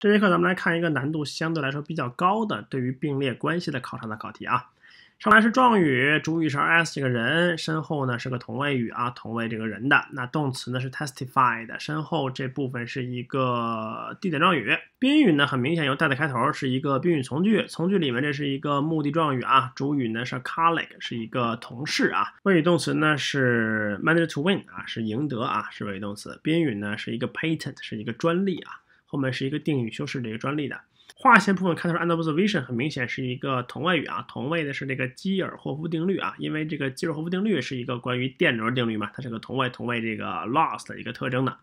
这节课咱们来看一个难度相对来说比较高的，对于并列关系的考察的考题啊。上来是状语，主语是 s 这个人，身后呢是个同位语啊，同位这个人的。那动词呢是 testify 的，身后这部分是一个地点状语，宾语呢很明显有 that 的开头，是一个宾语从句，从句里面这是一个目的状语啊。主语呢是 colleague，是一个同事啊。谓语动词呢是 manage to win 啊，是赢得啊，是谓语动词。宾语呢是一个 patent，是一个专利啊。后面是一个定语修饰这个专利的划线部分，看头是 under observation，很明显是一个同位语啊。同位的是这个基尔霍夫定律啊，因为这个基尔霍夫定律是一个关于电流定律嘛，它是个同位同位这个 lost 一个特征的。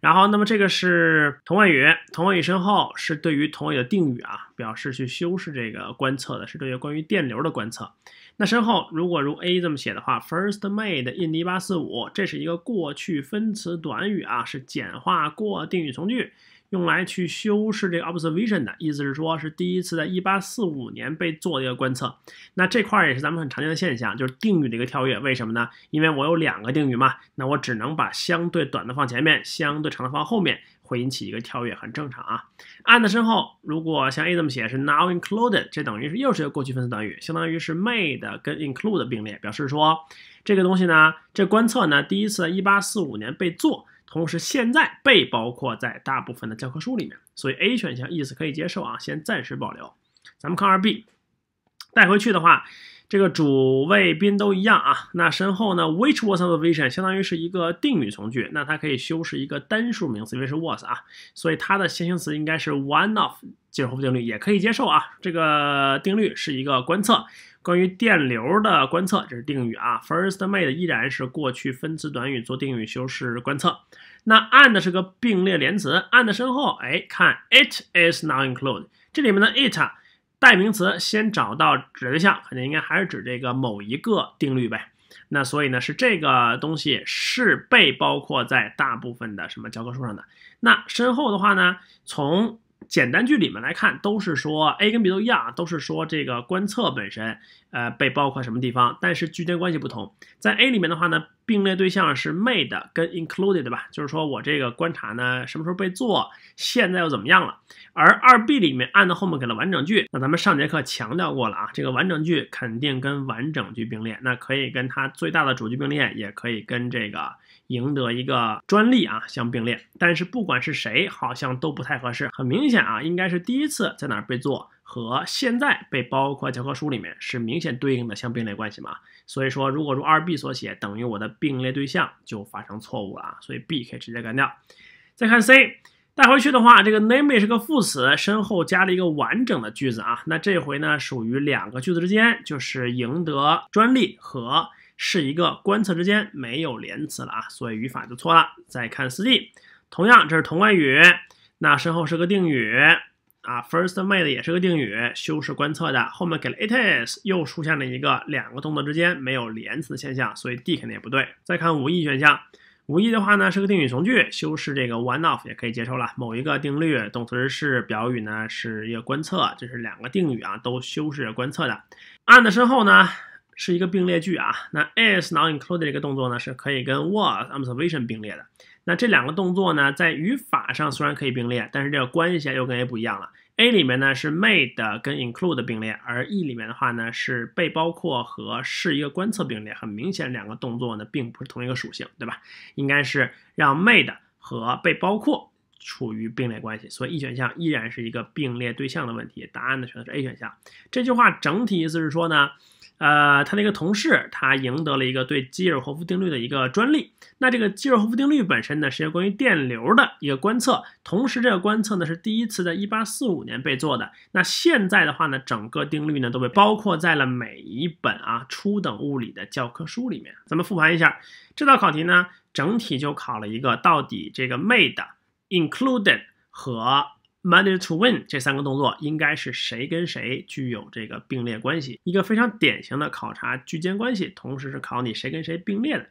然后，那么这个是同位语，同位语身后是对于同位的定语啊，表示去修饰这个观测的，是对关于电流的观测。那身后如果如 A 这么写的话，first made in 1845，这是一个过去分词短语啊，是简化过定语从句。用来去修饰这个 observation 的意思是说，是第一次在1845年被做的一个观测。那这块儿也是咱们很常见的现象，就是定语的一个跳跃。为什么呢？因为我有两个定语嘛，那我只能把相对短的放前面，相对长的放后面，会引起一个跳跃，很正常啊。and 后如果像 A 这么写是 now included，这等于是又是一个过去分词短语，相当于是 made 跟 include 的并列表示说这个东西呢，这观测呢第一次在1845年被做。同时，现在被包括在大部分的教科书里面，所以 A 选项意思可以接受啊，先暂时保留。咱们看二 b 带回去的话，这个主谓宾都一样啊。那身后呢，which was o f the vision 相当于是一个定语从句，那它可以修饰一个单数名词，因为是 was 啊，所以它的先行词应该是 one of。技术恒定定律也可以接受啊，这个定律是一个观测，关于电流的观测，这是定语啊。First made 依然是过去分词短语做定语修饰观测。那 and 是个并列连词，and 身后，哎，看 it is now i n c l u d e 这里面的 it 代名词，先找到指对象，肯定应该还是指这个某一个定律呗。那所以呢，是这个东西是被包括在大部分的什么教科书上的。那身后的话呢，从简单句里面来看，都是说 A 跟 B 都一样，都是说这个观测本身，呃，被包括什么地方，但是句间关系不同。在 A 里面的话呢。并列对象是 made 跟 included 吧，就是说我这个观察呢，什么时候被做，现在又怎么样了？而二 B 里面 and 后面给了完整句，那咱们上节课强调过了啊，这个完整句肯定跟完整句并列，那可以跟它最大的主句并列，也可以跟这个赢得一个专利啊相并列，但是不管是谁，好像都不太合适。很明显啊，应该是第一次在哪被做。和现在被包括教科书里面是明显对应的，相并列关系嘛。所以说，如果如二 B 所写等于我的并列对象就发生错误了啊，所以 B 可以直接干掉。再看 C，带回去的话，这个 n a m e 是个副词，身后加了一个完整的句子啊，那这回呢属于两个句子之间，就是赢得专利和是一个观测之间没有连词了啊，所以语法就错了。再看四 D，同样这是同位语，那身后是个定语。啊，first made 也是个定语，修饰观测的，后面给了 it is，又出现了一个两个动作之间没有连词的现象，所以 D 肯定也不对。再看五 E 选项，五 E 的话呢是个定语从句，修饰这个 one of 也可以接受了，某一个定律，动词是表语呢是一个观测，这是两个定语啊都修饰观测的，暗的身后呢。是一个并列句啊。那 is not included 这个动作呢，是可以跟 was observation 并列的。那这两个动作呢，在语法上虽然可以并列，但是这个关系又跟 A 不一样了。A 里面呢是 made 跟 include 并列，而 E 里面的话呢是被包括和是一个观测并列。很明显，两个动作呢并不是同一个属性，对吧？应该是让 made 和被包括处于并列关系。所以 E 选项依然是一个并列对象的问题。答案呢选的是 A 选项。这句话整体意思是说呢。呃，他的一个同事，他赢得了一个对基尔霍夫定律的一个专利。那这个基尔霍夫定律本身呢，是关于电流的一个观测，同时这个观测呢是第一次在1845年被做的。那现在的话呢，整个定律呢都被包括在了每一本啊初等物理的教科书里面。咱们复盘一下这道考题呢，整体就考了一个到底这个 made included 和。Manage to win 这三个动作应该是谁跟谁具有这个并列关系？一个非常典型的考察句间关系，同时是考你谁跟谁并列的。